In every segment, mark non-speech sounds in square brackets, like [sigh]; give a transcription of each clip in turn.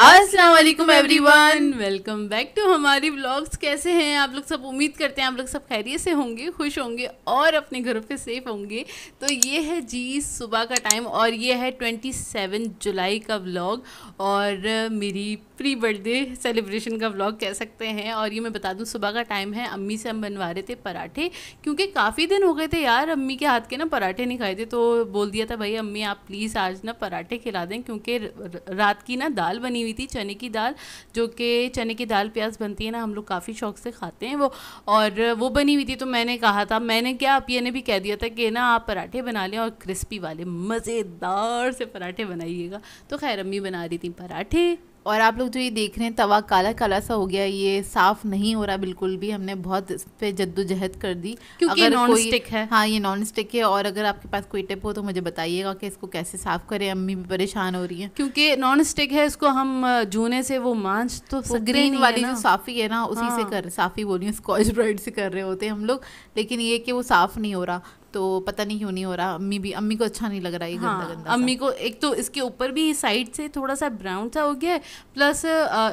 Aslam every everyone welcome back to हमारी blogs कैसे हैं आप लोग सब उम्मीद करते हैं आप लोग सब खैरियत से होंगे खुश होंगे और अपने घरों पे सेफ होंगे तो ये है जी सुबह का टाइम और ये है 27 जुलाई का व्लॉग और मेरी प्री बर्थडे सेलिब्रेशन का व्लॉग कह सकते हैं और ये मैं बता दूँ सुबह का टाइम है अम्मी से हम बनवा रहे थे पराठे क्योंकि काफ़ी दिन हो गए थे यार अम्मी के हाथ के ना पराठे नहीं खाए थे तो बोल दिया था भाई अम्मी आप प्लीज़ आज ना पराठे खिला दें क्योंकि रात की ना दाल बनी हुई थी चने की दाल जो कि चने की दाल प्याज बनती है ना हम लोग काफ़ी शौक से खाते हैं वो और वो बनी हुई थी तो मैंने कहा था मैंने क्या आप ये ने भी कह दिया था कि ना आप पराठे बना लें और क्रिस्पी वाले मज़ेदार से पराठे बनाइएगा तो खैर अम्मी बना रही थी पराठे और आप लोग जो ये देख रहे हैं तवा काला काला सा हो गया ये साफ़ नहीं हो रहा बिल्कुल भी हमने बहुत इस पर जद्दोजहद कर दी क्योंकि अगर नॉन स्टिक है हाँ ये नॉन स्टिक है और अगर आपके पास कोई टिप हो तो मुझे बताइएगा कि इसको कैसे साफ़ करें अम्मी भी परेशान हो रही है क्योंकि नॉन स्टिक है इसको हम जूने से वो मांझ तो ग्रीन वाली जो साफ़ी है ना उसी से हाँ। कर साफ़ी बोलिए स्कॉच ब्राइड से कर रहे होते हैं हम लोग लेकिन ये कि वो साफ़ नहीं हो रहा तो पता नहीं क्यों नहीं हो रहा अम्मी भी अम्मी को अच्छा नहीं लग रहा ये हाँ, गंदा गंदा अम्मी को एक तो इसके ऊपर भी साइड से थोड़ा सा ब्राउन सा हो गया है प्लस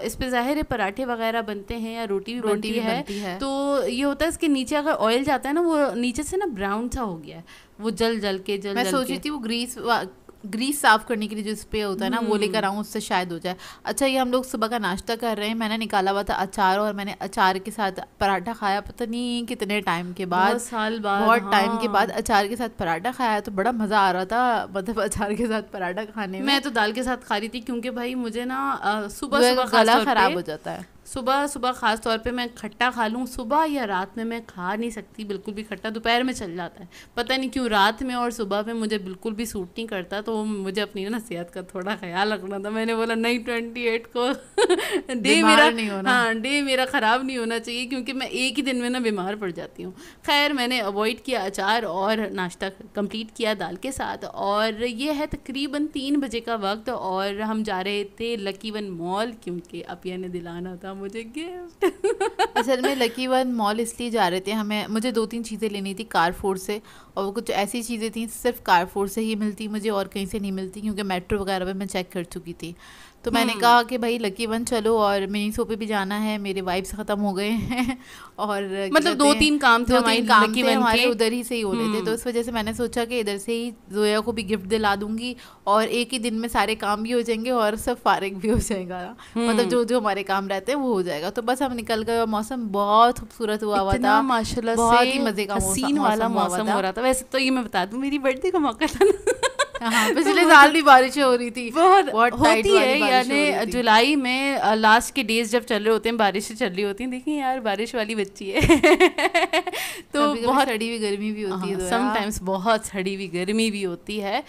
इस पे जाहिर है पराठे वगैरह बनते हैं या रोटी भी रोटी भी है, बनती है तो ये होता है इसके नीचे अगर ऑयल जाता है ना वो नीचे से ना ब्राउन सा हो गया है वो जल जल के जल मैं सोच रही थी वो ग्रीस ग्रीस साफ़ करने के लिए जो स्प्रे होता है ना वो लेकर हम्म। आऊँ उससे शायद हो जाए अच्छा ये हम लोग सुबह का नाश्ता कर रहे हैं मैंने निकाला हुआ था अचार और मैंने अचार के साथ पराठा खाया पता नहीं कितने टाइम के बाद साल बाद बहुत टाइम हाँ। के बाद अचार के साथ पराठा खाया तो बड़ा मज़ा आ रहा था मतलब अचार के साथ पराठा खाने में मैं तो दाल के साथ खा रही थी क्योंकि भाई मुझे ना सुबह सुबह गला ख़राब हो जाता है सुबह सुबह ख़ास तौर पे मैं खट्टा खा लूँ सुबह या रात में मैं खा नहीं सकती बिल्कुल भी खट्टा दोपहर में चल जाता है पता नहीं क्यों रात में और सुबह में मुझे बिल्कुल भी सूट नहीं करता तो मुझे अपनी ना सेहत का थोड़ा ख्याल रखना था मैंने बोला नहीं ट्वेंटी एट को [laughs] डे मेरा नहीं होना हाँ डे मेरा ख़राब नहीं होना चाहिए क्योंकि मैं एक ही दिन में ना बीमार पड़ जाती हूँ खैर मैंने अवॉइड किया अचार और नाश्ता कम्प्लीट किया दाल के साथ और ये है तकरीबन तीन बजे का वक्त और हम जा रहे थे लकी वन मॉल क्योंकि अपिया ने दिलाना था मुझे गिफ्ट असल में लकी वन मॉल इसलिए जा रहे थे हमें मुझे दो तीन चीज़ें लेनी थी कारफोर से और वो कुछ ऐसी चीज़ें थी सिर्फ कारफोर से ही मिलती मुझे और कहीं से नहीं मिलती क्योंकि मेट्रो वगैरह पर मैं चेक कर चुकी थी तो मैंने हम्म। कहा कि भाई लकी वन चलो और सो पे भी जाना है मेरे वाइब्स ख़त्म हो गए हैं [laughs] और मतलब दो तीन काम थे काम थे हमारे उधर ही से ही हो रहे थे तो इस हम्म। वजह से मैंने सोचा कि इधर से ही जोया को भी गिफ्ट दिला दूंगी और एक ही दिन में सारे काम भी हो जाएंगे और सब फारिग भी हो जाएगा मतलब हम्म। जो जो हमारे काम रहते हैं वो हो जाएगा तो बस हम निकल गए और मौसम बहुत खूबसूरत हुआ हुआ था माशा बहुत ही मज़े का सीन वाला मौसम हो रहा था वैसे तो ये मैं बता दूँ मेरी बर्थडे का मौका था हाँ, [laughs] पिछले साल भी बारिशें हो रही थी बहुत होती है यानी जुलाई में लास्ट के डेज जब चल रहे होते हैं बारिश चल रही होती है देखिए यार बारिश वाली बच्ची है [laughs] तो, हाँ, तो बहुत सड़ी हुई गर्मी भी होती है समटाइम्स बहुत सड़ी हुई गर्मी भी होती है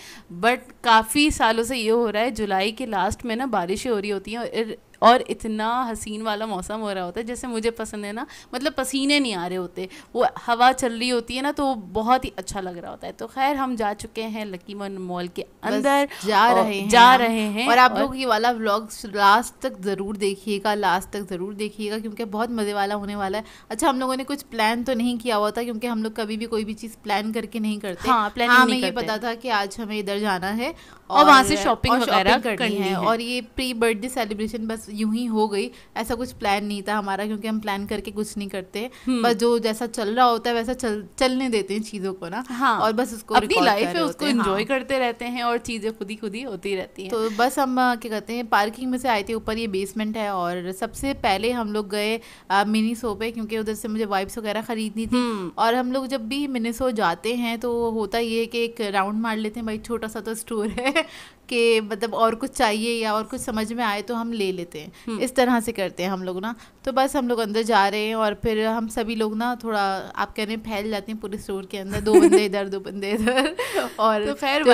बट काफ़ी सालों से ये हो रहा है जुलाई के लास्ट में ना बारिशें हो रही होती हैं और और इतना हसीन वाला मौसम हो रहा होता है जैसे मुझे पसंद है ना मतलब पसीने नहीं आ रहे होते वो हवा चल रही होती है ना तो बहुत ही अच्छा लग रहा होता है तो खैर हम जा चुके हैं लकी मन मॉल के अंदर जा रहे हैं जा रहे हैं और आप लोग ये वाला व्लॉग लास्ट तक ज़रूर देखिएगा लास्ट तक ज़रूर देखिएगा क्योंकि बहुत मज़े वाला होने वाला है अच्छा हम लोगों ने कुछ प्लान तो नहीं किया हुआ था क्योंकि हम लोग कभी भी कोई भी चीज़ प्लान करके नहीं करते हाँ प्लान हाँ, हमें ये पता था कि आज हमें इधर जाना है और वहाँ से शॉपिंग वगैरह करनी है और ये प्री बर्थडे सेलिब्रेशन बस यूं ही हो गई ऐसा कुछ प्लान नहीं था हमारा क्योंकि हम प्लान करके कुछ नहीं करते बस हम्म। जो जैसा चल रहा होता है वैसा चल चलने देते हैं चीज़ों को ना हाँ, और बस उसको अपनी लाइफ है उसको हाँ। करते रहते हैं और चीज़ें खुद ही खुद ही होती रहती है तो बस हम क्या कहते हैं पार्किंग में से आए थे ऊपर ये बेसमेंट है और सबसे पहले हम लोग गए मिनी सो पे क्योंकि उधर से मुझे वाइप्स वगैरह खरीदनी थी हम्म। और हम लोग जब भी मिनी सो जाते हैं तो होता ये है कि एक राउंड मार लेते हैं भाई छोटा सा तो स्टोर है कि मतलब और कुछ चाहिए या और कुछ समझ में आए तो हम ले लेते हैं हम्म। इस तरह से करते हैं हम लोग ना तो बस हम लोग अंदर जा रहे हैं और फिर हम सभी लोग ना थोड़ा आप कह रहे हैं फैल जाते हैं पूरे स्टोर के अंदर दो [laughs] बंदे इधर दो बंदे इधर और तो खैर तो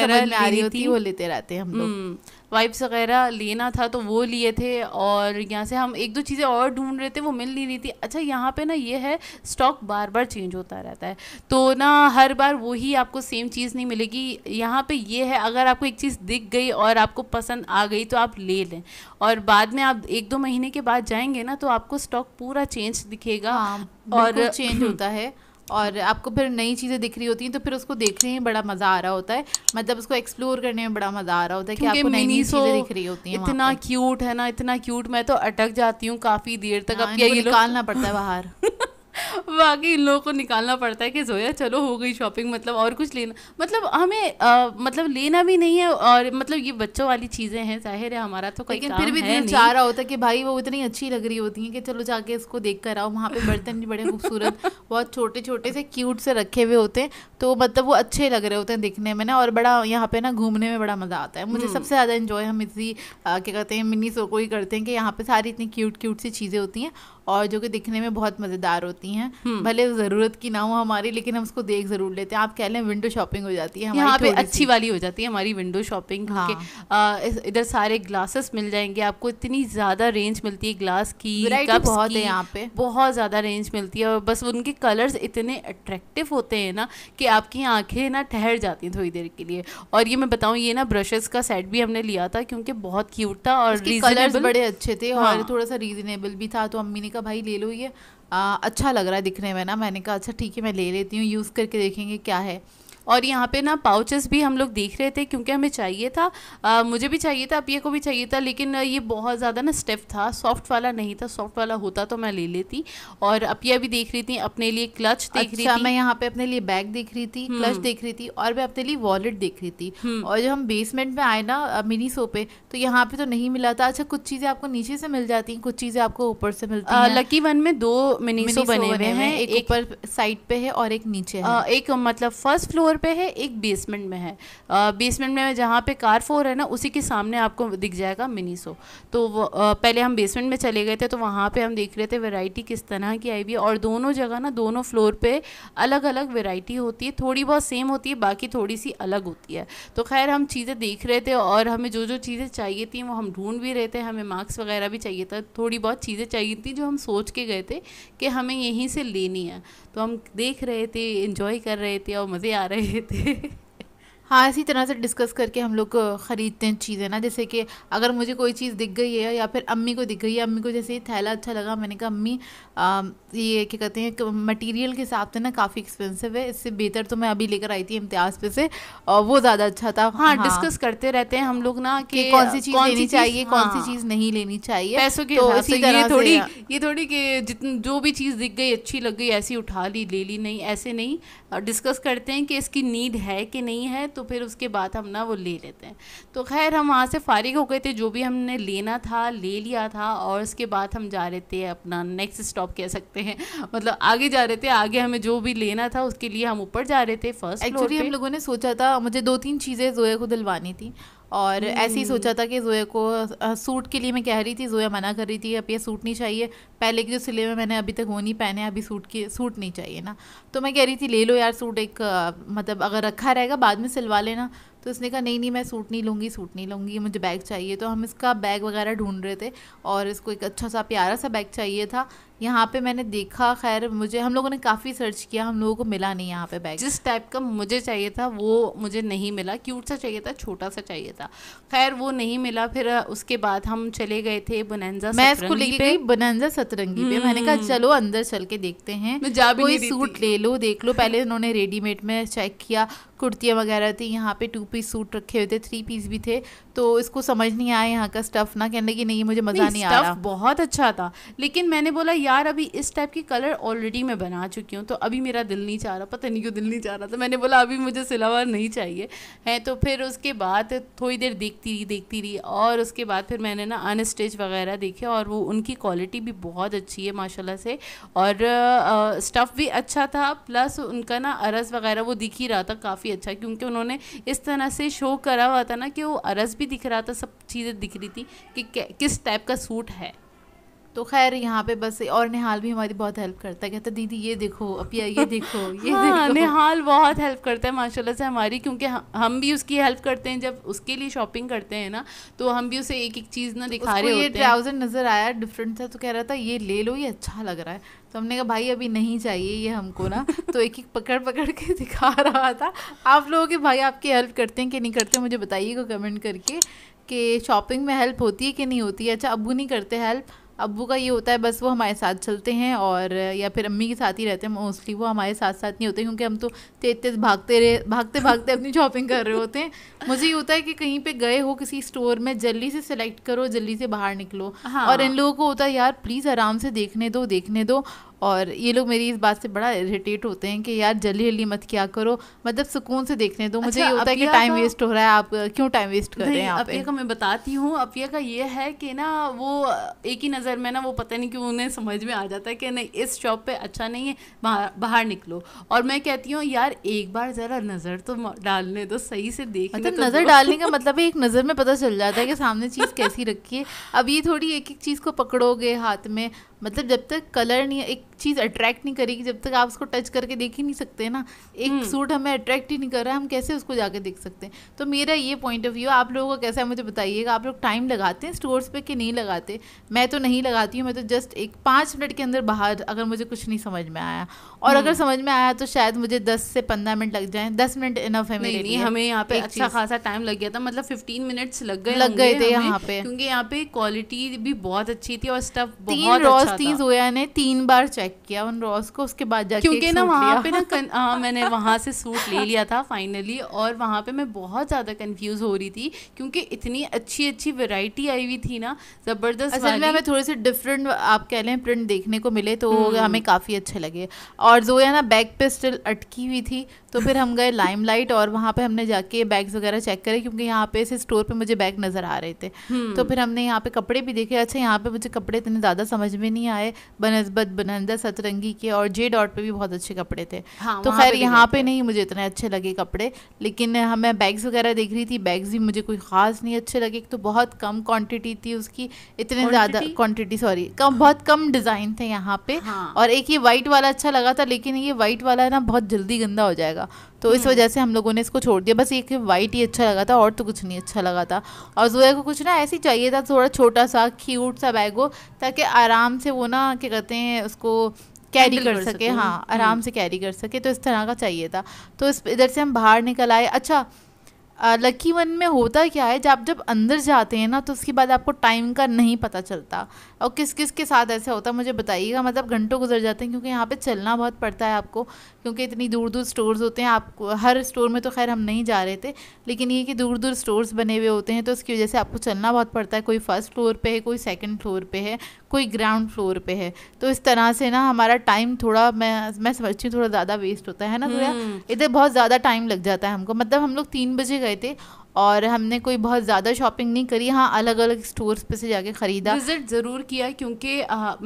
आ रही होती है वो लेते रहते हैं हम लोग हम्म। वाइप्स वगैरह लेना था तो वो लिए थे और यहाँ से हम एक दो चीज़ें और ढूंढ रहे थे वो मिल नहीं रही थी अच्छा यहाँ पे ना ये है स्टॉक बार बार चेंज होता रहता है तो ना हर बार वही आपको सेम चीज़ नहीं मिलेगी यहाँ पे ये है अगर आपको एक चीज़ दिख गई और आपको पसंद आ गई तो आप ले लें और बाद में आप एक दो महीने के बाद जाएंगे ना तो आपको स्टॉक पूरा चेंज दिखेगा हाँ, और चेंज होता है [clears throat] और आपको फिर नई चीज़ें दिख रही होती हैं तो फिर उसको देखने में बड़ा मज़ा आ रहा होता है मतलब उसको एक्सप्लोर करने में बड़ा मज़ा आ रहा होता है कि आपको नई नई चीज़ें दिख रही होती हैं इतना क्यूट है ना इतना क्यूट मैं तो अटक जाती हूँ काफ़ी देर तक अब हाँ, ये निकालना पड़ता है बाहर [laughs] बाकी इन लोगों को निकालना पड़ता है कि जोया चलो हो गई शॉपिंग मतलब और कुछ लेना मतलब हमें आ, मतलब लेना भी नहीं है और मतलब ये बच्चों वाली चीज़ें हैं जाहिर है हमारा तो कोई लेकिन फिर भी दिल चाह रहा होता है कि भाई वो इतनी अच्छी लग रही होती हैं कि चलो जाके इसको देख कर आओ वहाँ पे बर्तन भी बड़े [laughs] खूबसूरत बहुत छोटे छोटे से क्यूट से रखे हुए होते हैं तो मतलब वो अच्छे लग रहे होते हैं दिखने में ना और बड़ा यहाँ पे ना घूमने में बड़ा मज़ा आता है मुझे हम्म। सबसे ज़्यादा इन्जॉय हम इसी क्या कहते हैं मिनी सो को ही करते हैं कि यहाँ पे सारी इतनी क्यूट क्यूट सी चीज़ें होती हैं और जो कि दिखने में बहुत मज़ेदार होती हैं हम्म। भले ज़रूरत की ना हो हमारी लेकिन हम उसको देख ज़रूर लेते हैं आप कह लें विंडो शॉपिंग हो जाती है यहाँ पे अच्छी वाली हो जाती है हमारी विंडो शॉपिंग हाँ इधर सारे ग्लासेस मिल जाएंगे आपको इतनी ज़्यादा रेंज मिलती है ग्लास की बहुत है यहाँ पे बहुत ज़्यादा रेंज मिलती है और बस उनके कलर्स इतने अट्रैक्टिव होते हैं ना कि आपकी आंखें ना ठहर जाती हैं थोड़ी देर के लिए और ये मैं बताऊँ ये ना ब्रशेस का सेट भी हमने लिया था क्योंकि बहुत क्यूट था और कलर्स बड़े अच्छे थे और हाँ। थोड़ा सा रीजनेबल भी था तो अम्मी ने कहा भाई ले लो ये आ, अच्छा लग रहा है दिखने में ना मैंने कहा अच्छा ठीक है मैं ले लेती हूँ यूज़ करके देखेंगे क्या है और यहाँ पे ना पाउचेस भी हम लोग देख रहे थे क्योंकि हमें चाहिए था आ, मुझे भी चाहिए था अपिया को भी चाहिए था लेकिन ये बहुत ज़्यादा ना स्टेफ था सॉफ्ट वाला नहीं था सॉफ्ट वाला होता तो मैं ले लेती और अपिया भी देख रही थी अपने लिए क्लच देख रही अच्छा, थी मैं यहाँ पे अपने लिए बैग देख रही थी क्लच हम्म। देख रही थी और मैं अपने लिए वॉलेट देख रही थी हम्म। और जब हम बेसमेंट में आए ना मिनी सो पे तो यहाँ पे तो नहीं मिला था अच्छा कुछ चीज़ें आपको नीचे से मिल जाती हैं कुछ चीज़ें आपको ऊपर से मिलती हैं लकी वन में दो मिनी सो बने हुए हैं एक ऊपर साइड पे है और एक नीचे है एक मतलब फर्स्ट फ्लोर फ्लोर पे है एक बेसमेंट में है बेसमेंट में जहाँ पे कार फोर है ना उसी के सामने आपको दिख जाएगा मिनीसो तो पहले हम बेसमेंट में चले गए थे तो वहाँ पे हम देख रहे थे वैरायटी किस तरह की आई हुई है और दोनों जगह ना दोनों फ्लोर पे अलग अलग वैरायटी होती है थोड़ी बहुत सेम होती है बाकी थोड़ी सी अलग होती है तो खैर हम चीज़ें देख रहे थे और हमें जो जो चीज़ें चाहिए थी वो हम ढूंढ भी रहे थे हमें मार्क्स वगैरह भी चाहिए था थोड़ी बहुत चीज़ें चाहिए थी जो हम सोच के गए थे कि हमें यहीं से लेनी है तो हम देख रहे थे इंजॉय कर रहे थे और मज़े आ रहे रहे [laughs] थे हाँ इसी तरह से डिस्कस करके हम लोग ख़रीदते हैं चीज़ें ना जैसे कि अगर मुझे कोई चीज़ दिख गई है या फिर अम्मी को दिख गई है अम्मी को जैसे ये थैला अच्छा लगा मैंने कहा अम्मी ये क्या कहते हैं मटेरियल के हिसाब से ना काफ़ी एक्सपेंसिव है इससे बेहतर तो मैं अभी लेकर आई थी इम्तियाज़ पे से और वो ज़्यादा अच्छा था हाँ, हाँ डिस्कस करते रहते हैं हम लोग ना कि कौन सी चीज़ लेनी चाहिए कौन सी हाँ। चीज़ नहीं लेनी चाहिए पैसों की तो इसी थोड़ी ये थोड़ी कि जितनी जो भी चीज़ दिख गई अच्छी लग गई ऐसी उठा ली ले ली नहीं ऐसे नहीं डिस्कस करते हैं कि इसकी नीड है कि नहीं है तो फिर उसके बाद हम ना वो ले लेते हैं तो खैर हम वहाँ से फारिग हो गए थे जो भी हमने लेना था ले लिया था और उसके बाद हम जा रहे थे अपना नेक्स्ट स्टॉप कह सकते हैं मतलब आगे जा रहे थे आगे हमें जो भी लेना था उसके लिए हम ऊपर जा रहे थे फर्स्ट एक्चुअली हम लोगों ने सोचा था मुझे दो तीन चीज़ें जोया को दिलवानी थी और ऐसे ही हम्म। सोचा था कि जोया को आ, सूट के लिए मैं कह रही थी जोया मना कर रही थी अब ये सूट नहीं चाहिए पहले के जो सिले में मैंने अभी तक वो नहीं पहने अभी सूट के सूट नहीं चाहिए ना तो मैं कह रही थी ले लो यार सूट एक आ, मतलब अगर रखा रहेगा बाद में सिलवा लेना तो उसने कहा नहीं नहीं मैं सूट नहीं लूँगी सूट नहीं लूँगी मुझे बैग चाहिए तो हम इसका बैग वगैरह ढूंढ रहे थे और इसको एक अच्छा सा प्यारा सा बैग चाहिए था यहाँ पे मैंने देखा खैर मुझे हम लोगों ने काफ़ी सर्च किया हम लोगों को मिला नहीं यहाँ पे बैग जिस टाइप का मुझे चाहिए था वो मुझे नहीं मिला क्यूट सा चाहिए था छोटा सा चाहिए था खैर वो नहीं मिला फिर उसके बाद हम चले गए थे बनंजा मैं इसको लेके गई बनंजा सतरंगी पे मैंने कहा हम्म। चलो अंदर चल के देखते हैं कोई सूट ले लो देख लो पहले उन्होंने रेडीमेड में चेक किया कुर्तियाँ वगैरह थी यहाँ पे टू पीस सूट रखे हुए थे थ्री पीस भी थे तो इसको समझ नहीं आया यहाँ का स्टफ़ ना कहने की नहीं मुझे मज़ा नहीं, आया बहुत अच्छा था लेकिन मैंने बोला यार अभी इस टाइप की कलर ऑलरेडी मैं बना चुकी हूँ तो अभी मेरा दिल नहीं चाह रहा पता नहीं क्यों दिल नहीं चाह रहा था मैंने बोला अभी मुझे सिलावर नहीं चाहिए है तो फिर उसके बाद थोड़ी देर देखती रही देखती रही और उसके बाद फिर मैंने ना अन स्टेज वगैरह देखे और वो उनकी क्वालिटी भी बहुत अच्छी है माशाल्लाह से और स्टफ़ भी अच्छा था प्लस उनका ना अरस वगैरह वो दिख ही रहा था काफ़ी अच्छा क्योंकि उन्होंने इस तरह से शो करा हुआ था ना कि वो अरस भी दिख रहा था सब चीज़ें दिख रही थी कि किस टाइप का सूट है तो खैर यहाँ पे बस और निहाल भी हमारी बहुत हेल्प करता है कहता दीदी ये देखो अपिया ये देखो ये हाँ, देखो निहाल बहुत हेल्प करता है माशाल्लाह से हमारी क्योंकि हम भी उसकी हेल्प करते हैं जब उसके लिए शॉपिंग करते हैं ना तो हम भी उसे एक एक चीज़ ना तो दिखा रहे ये ट्राउज़र नज़र आया डिफरेंट था तो कह रहा था ये ले लो ये अच्छा लग रहा है तो हमने कहा भाई अभी नहीं चाहिए ये हमको ना [laughs] तो एक एक पकड़ पकड़ के दिखा रहा था आप लोगों के भाई आपकी हेल्प करते हैं कि नहीं करते मुझे बताइएगा कमेंट करके कि शॉपिंग में हेल्प होती है कि नहीं होती है अच्छा अबू नहीं करते हेल्प अबू का ये होता है बस वो हमारे साथ चलते हैं और या फिर अम्मी के साथ ही रहते हैं मोस्टली वो हमारे साथ साथ नहीं होते क्योंकि हम तो तेज तेज भागते रहे भागते भागते अपनी शॉपिंग कर रहे होते हैं मुझे ये होता है कि कहीं पे गए हो किसी स्टोर में जल्दी से सेलेक्ट करो जल्दी से बाहर निकलो हाँ। और इन लोगों को होता है यार प्लीज़ आराम से देखने दो देखने दो और ये लोग मेरी इस बात से बड़ा इरिटेट होते हैं कि यार जल्दी जल्दी मत क्या करो मतलब सुकून से देखने दो तो मुझे अच्छा, ये होता है कि टाइम वेस्ट हो रहा है आप क्यों टाइम वेस्ट कर रहे हैं आप अपिया का मैं बताती हूँ अपिया का ये है कि ना वो एक ही नज़र में ना वो पता नहीं क्यों उन्हें समझ में आ जाता है कि नहीं इस शॉप पर अच्छा नहीं है बाहर बाहर निकलो और मैं कहती हूँ यार एक बार ज़रा नज़र तो डालने दो सही से देख मतलब तो नज़र डालने का [laughs] मतलब एक नज़र में पता चल जाता है कि सामने चीज़ कैसी रखी है अब ये थोड़ी एक एक चीज़ को पकड़ोगे हाथ में मतलब जब तक कलर नहीं एक चीज़ अट्रैक्ट नहीं करेगी जब तक आप उसको टच करके देख ही नहीं सकते ना एक सूट हम्म। हमें अट्रैक्ट ही नहीं कर रहा हम कैसे उसको जाके देख सकते हैं तो मेरा ये पॉइंट ऑफ व्यू आप लोगों का कैसा है मुझे बताइएगा आप लोग टाइम लगाते हैं स्टोर्स पे कि नहीं लगाते मैं तो नहीं लगाती हूँ मैं तो जस्ट एक पाँच मिनट के अंदर बाहर अगर मुझे कुछ नहीं समझ में आया और अगर हम्म। समझ में आया तो शायद मुझे दस से पंद्रह मिनट लग जाए दस मिनट इनफ है मेरे लिए हमें यहाँ पे अच्छा खासा टाइम लग गया था मतलब फिफ्टीन मिनट्स लग गए लग गए थे यहाँ पे क्योंकि यहाँ पे क्वालिटी भी बहुत अच्छी थी और स्टफ तीन अच्छा रॉस तीन जोया ने तीन बार चाहिए चेक किया उन रॉस को उसके बाद जाके क्योंकि ना वहाँ पे ना [laughs] हाँ मैंने वहाँ से सूट ले लिया था फाइनली और वहाँ पे मैं बहुत ज़्यादा कंफ्यूज हो रही थी क्योंकि इतनी अच्छी अच्छी वैरायटी आई हुई थी ना ज़बरदस्त असल में हमें थोड़े से डिफरेंट आप कह लें प्रिंट देखने को मिले तो हम्म। हमें काफ़ी अच्छे लगे और जोया ना बैक पे स्टिल अटकी हुई थी तो फिर हम गए लाइम लाइट और वहाँ पे हमने जाके बैग्स वगैरह चेक करे क्योंकि यहाँ पे इस स्टोर पे मुझे बैग नज़र आ रहे थे हम्म। तो फिर हमने यहाँ पे कपड़े भी देखे अच्छा यहाँ पे मुझे कपड़े इतने ज़्यादा समझ में नहीं आए बनस्बत बनंदा सतरंगी के और जे डॉट पे भी बहुत अच्छे कपड़े थे हाँ, तो खैर यहाँ पे नहीं मुझे इतने अच्छे लगे कपड़े लेकिन हमें बैग्स वगैरह देख रही थी बैग्स भी मुझे कोई ख़ास नहीं अच्छे लगे तो बहुत कम क्वान्टिटी थी उसकी इतने ज़्यादा क्वान्टिटी सॉरी कम बहुत कम डिज़ाइन थे यहाँ पे हाँ। और एक ये वाइट वाला अच्छा लगा था लेकिन ये वाइट वाला ना बहुत जल्दी गंदा हो जाएगा था तो इस हम्म। वजह से हम लोगों ने इसको छोड़ दिया बस एक वाइट ही अच्छा लगा था और तो कुछ नहीं अच्छा लगा था और जोया को कुछ ना ऐसे चाहिए था थोड़ा छोटा सा क्यूट सा बैग हो ताकि आराम से वो ना क्या कहते हैं उसको कैरी कर, सके हाँ हम्म। आराम से कैरी कर सके तो इस तरह का चाहिए था तो इस इधर से हम बाहर निकल आए अच्छा लकी वन में होता क्या है जब जब अंदर जाते हैं ना तो उसके बाद आपको टाइम का नहीं पता चलता और किस किस के साथ ऐसा होता है मुझे बताइएगा मतलब घंटों गुजर जाते हैं क्योंकि यहाँ पे चलना बहुत पड़ता है आपको क्योंकि इतनी दूर दूर स्टोर्स होते हैं आपको हर स्टोर में तो खैर हम नहीं जा रहे थे लेकिन ये कि दूर दूर स्टोर्स बने हुए होते हैं तो उसकी वजह से आपको चलना बहुत पड़ता है कोई फर्स्ट फ्लोर पर है कोई सेकेंड फ्लोर पर है कोई ग्राउंड फ्लोर पर है तो इस तरह से ना हमारा टाइम थोड़ा मैं मैं समझती हूँ थोड़ा ज़्यादा वेस्ट होता है ना हम्म। इधर बहुत ज़्यादा टाइम लग जाता है हमको मतलब हम लोग तीन बजे गए थे और हमने कोई बहुत ज़्यादा शॉपिंग नहीं करी हाँ अलग अलग स्टोर्स पे से जाके ख़रीदा विज़िट ज़रूर किया क्योंकि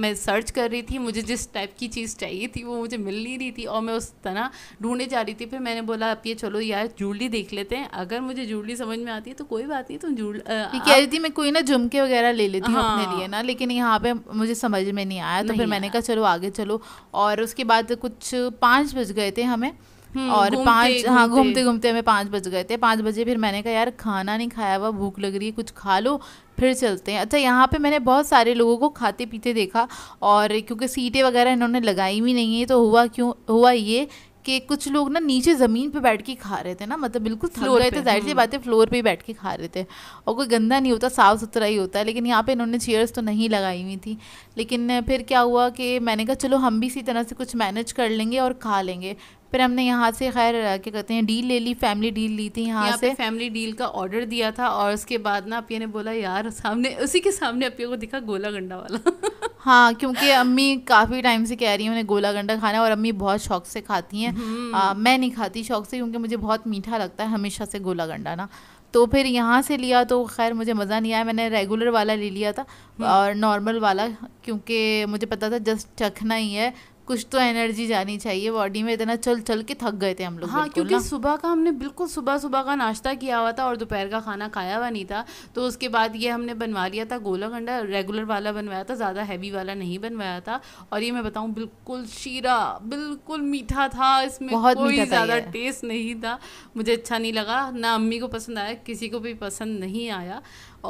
मैं सर्च कर रही थी मुझे जिस टाइप की चीज़ चाहिए थी वो मुझे मिल नहीं रही थी और मैं उस तरह ढूंढने जा रही थी फिर मैंने बोला आप ये चलो यार जूलरी देख लेते हैं अगर मुझे जूलरी समझ में आती है तो कोई बात नहीं तुम तो कह रही थी मैं कोई ना झुमके वगैरह ले लेती हूँ हाँ। अपने लिए ना लेकिन यहाँ पर मुझे समझ में नहीं आया तो फिर मैंने कहा चलो आगे चलो और उसके बाद कुछ पाँच बज गए थे हमें हम्म, और पाँच हाँ घूमते घूमते हमें पाँच बज गए थे पाँच बजे फिर मैंने कहा यार खाना नहीं खाया हुआ भूख लग रही है कुछ खा लो फिर चलते हैं अच्छा यहाँ पे मैंने बहुत सारे लोगों को खाते पीते देखा और क्योंकि सीटें वगैरह इन्होंने लगाई भी नहीं है तो हुआ क्यों हुआ ये कि कुछ लोग ना नीचे ज़मीन पे बैठ के खा रहे थे ना मतलब बिल्कुल थक गए थे जाहिर सी हम्म। बात है फ्लोर पे ही बैठ के खा रहे थे और कोई गंदा नहीं होता साफ़ सुथरा ही होता है लेकिन यहाँ पे इन्होंने चेयर्स तो नहीं लगाई हुई थी लेकिन फिर क्या हुआ कि मैंने कहा चलो हम भी इसी तरह से कुछ मैनेज कर लेंगे और खा लेंगे फिर हमने यहाँ से खैर क्या कहते हैं डील ले ली फैमिली डील ली थी यहाँ से फैमिली डील का ऑर्डर दिया था और उसके बाद ना अपिया ने बोला यार सामने उसी के सामने अपिया को दिखा गोला गंडा वाला [laughs] हाँ क्योंकि अम्मी काफ़ी टाइम से कह रही हैं उन्हें गोला गंडा खाना और अम्मी बहुत शौक से खाती हैं हम्म। मैं नहीं खाती शौक से क्योंकि मुझे बहुत मीठा लगता है हमेशा से गोला गंडा ना तो फिर यहाँ से लिया तो खैर मुझे मज़ा नहीं आया मैंने रेगुलर वाला ले लिया था हम्म। और नॉर्मल वाला क्योंकि मुझे पता था जस्ट चखना ही है कुछ तो एनर्जी जानी चाहिए बॉडी में इतना चल चल के थक गए थे हम लोग हाँ क्योंकि सुबह का हमने बिल्कुल सुबह सुबह का नाश्ता किया हुआ था और दोपहर का खाना खाया हुआ नहीं था तो उसके बाद ये हमने बनवा लिया था गोला गंडा रेगुलर वाला बनवाया था ज़्यादा हैवी वाला नहीं बनवाया था और ये मैं बताऊँ बिल्कुल शीरा बिल्कुल मीठा था इसमें बहुत कोई ज़्यादा टेस्ट नहीं था मुझे अच्छा नहीं लगा ना अम्मी को पसंद आया किसी को भी पसंद नहीं आया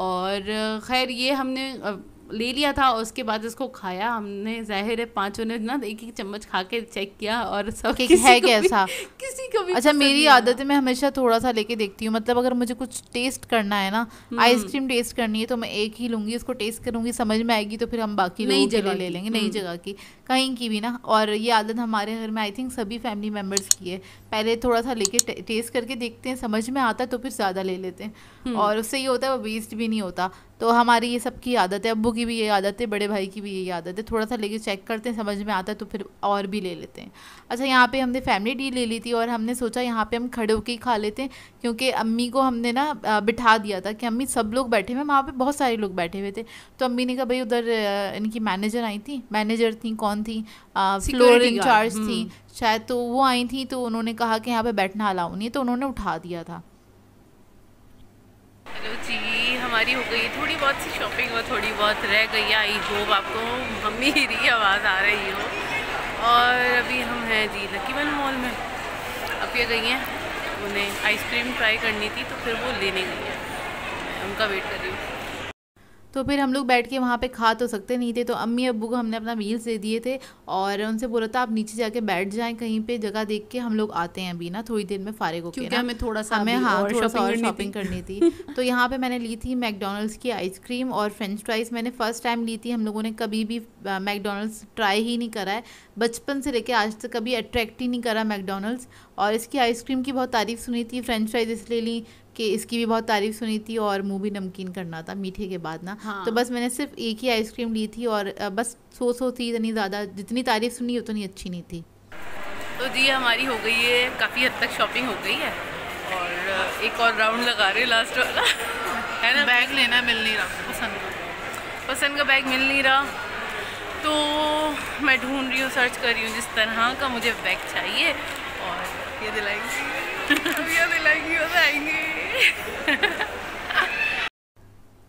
और खैर ये हमने ले लिया था और उसके बाद इसको खाया हमने जाहिर है पांचों ने ना एक एक चम्मच खा के चेक किया और सब किसी है कैसा किसी को भी अच्छा मेरी आदत है मैं हमेशा थोड़ा सा लेके देखती हूँ मतलब अगर मुझे कुछ टेस्ट करना है ना आइसक्रीम हम्म। टेस्ट करनी है तो मैं एक ही लूंगी उसको टेस्ट करूंगी समझ में आएगी तो फिर हम बाकी नई जगह ले लेंगे नई हम्म। जगह की कहीं की भी ना और ये आदत हमारे घर में आई थिंक सभी फैमिली मेम्बर्स की है पहले थोड़ा सा लेके टेस्ट करके देखते हैं समझ में आता तो फिर ज़्यादा ले लेते हैं हम्म। और उससे ये होता है वो वेस्ट भी नहीं होता तो हमारी ये सबकी आदत है अबू की भी यही आदत है बड़े भाई की भी यही आदत है थोड़ा सा लेके चेक करते हैं समझ में आता है तो फिर और भी ले लेते हैं अच्छा यहाँ पे हमने फैमिली डी ले ली थी और हमने सोचा यहाँ पे हम खड़े होके ही खा लेते हैं क्योंकि अम्मी को हमने ना बिठा दिया था कि अम्मी सब लोग बैठे हुए वहाँ पर बहुत सारे लोग बैठे हुए थे तो अम्मी ने कहा भाई उधर इनकी मैनेजर आई थी मैनेजर थी कौन थी फ्लोर इंचार्ज थी हम्म। शायद तो वो आई थी तो उन्होंने कहा कि यहाँ पर बैठना अलाउ नहीं है तो उन्होंने उठा दिया था हेलो जी हमारी हो गई थोड़ी बहुत सी शॉपिंग और थोड़ी बहुत रह गई है आई होप आपको मेरी आवाज़ आ रही हो और अभी हम हैं जी लकी वन मॉल में अब ये गई हैं उन्हें आइसक्रीम ट्राई करनी थी तो फिर वो लेने गई है उनका वेट कर रही हूँ तो फिर हम लोग बैठ के वहाँ पे खा तो सकते नहीं थे तो अम्मी अबू को हमने अपना मील्स दे दिए थे और उनसे बोला था आप नीचे जाके बैठ जाएं कहीं पे जगह देख के हम लोग आते हैं अभी ना थोड़ी देर में फारिग को क्योंकि हमें थोड़ा सा हमें हाँ थोड़ा सा और शॉपिंग करनी थी [laughs] तो यहाँ पे मैंने ली थी मैकडोनल्ड्स की आइसक्रीम और फ्रेंच फ्राइज मैंने फर्स्ट टाइम ली थी हम लोगों ने कभी भी मैकडोनल्ड्स ट्राई ही नहीं करा है बचपन से लेके आज तक कभी अट्रैक्ट ही नहीं करा मैकडोनल्ड्स और इसकी आइसक्रीम की बहुत तारीफ़ सुनी थी फ्रेंच फ्राइज इसलिए ली कि इसकी भी बहुत तारीफ सुनी थी और मुँह भी नमकीन करना था मीठे के बाद ना हाँ। तो बस मैंने सिर्फ एक ही आइसक्रीम ली थी और बस सो सो थी इतनी ज़्यादा जितनी तारीफ सुनी उतनी अच्छी नहीं थी तो जी हमारी हो गई है काफ़ी हद तक शॉपिंग हो गई है और एक और राउंड लगा रहे लास्ट वाला [laughs] है ना बैग लेना मिल नहीं रहा पसंद का पसंद का बैग मिल नहीं रहा तो मैं ढूंढ रही हूँ सर्च कर रही हूँ जिस तरह का मुझे बैग चाहिए और ये दिलाएगी [laughs]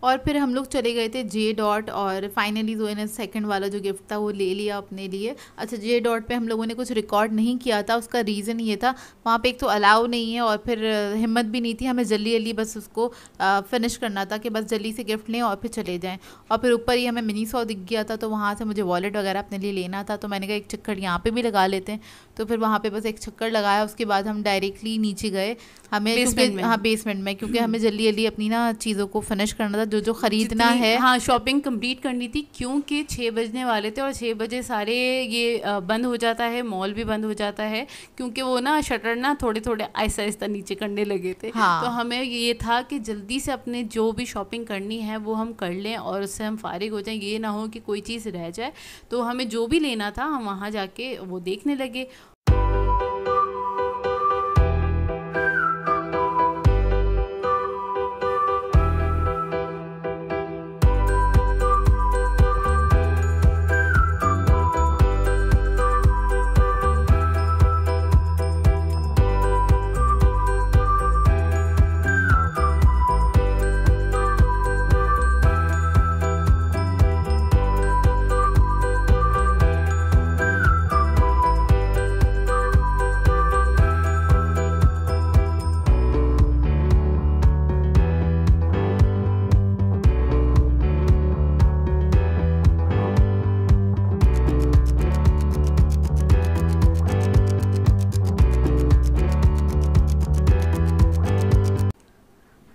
और फिर हम लोग चले गए थे जे डॉट और फाइनली जो है सेकंड वाला जो गिफ्ट था वो ले लिया अपने लिए अच्छा जे डॉट पे हम लोगों ने कुछ रिकॉर्ड नहीं किया था उसका रीज़न ये था वहाँ पे एक तो अलाउ नहीं है और फिर हिम्मत भी नहीं थी हमें जल्दी जल्दी बस उसको फिनिश करना था कि बस जल्दी से गिफ्ट लें और फिर चले जाएँ और फिर ऊपर ही हमें मिनी सौ दिख गया था तो वहाँ से मुझे वॉलेट वगैरह अपने लिए लेना था तो मैंने कहा एक चक्कर यहाँ पर भी लगा लेते हैं तो फिर वहाँ पे बस एक चक्कर लगाया उसके बाद हम डायरेक्टली नीचे गए हमें बेसमेंट में हाँ बेसमेंट में क्योंकि हमें जल्दी जल्दी अपनी ना चीज़ों को फिनिश करना था जो जो ख़रीदना है हाँ शॉपिंग कंप्लीट करनी थी क्योंकि छः बजने वाले थे और छः बजे सारे ये बंद हो जाता है मॉल भी बंद हो जाता है क्योंकि वो ना शटर ना थोड़े थोड़े आहिस्ता आहिस्ता नीचे करने लगे थे हाँ। तो हमें ये था कि जल्दी से अपने जो भी शॉपिंग करनी है वो हम कर लें और उससे हम फारिग हो जाए ये ना हो कि कोई चीज़ रह जाए तो हमें जो भी लेना था हम वहाँ जाके वो देखने लगे you.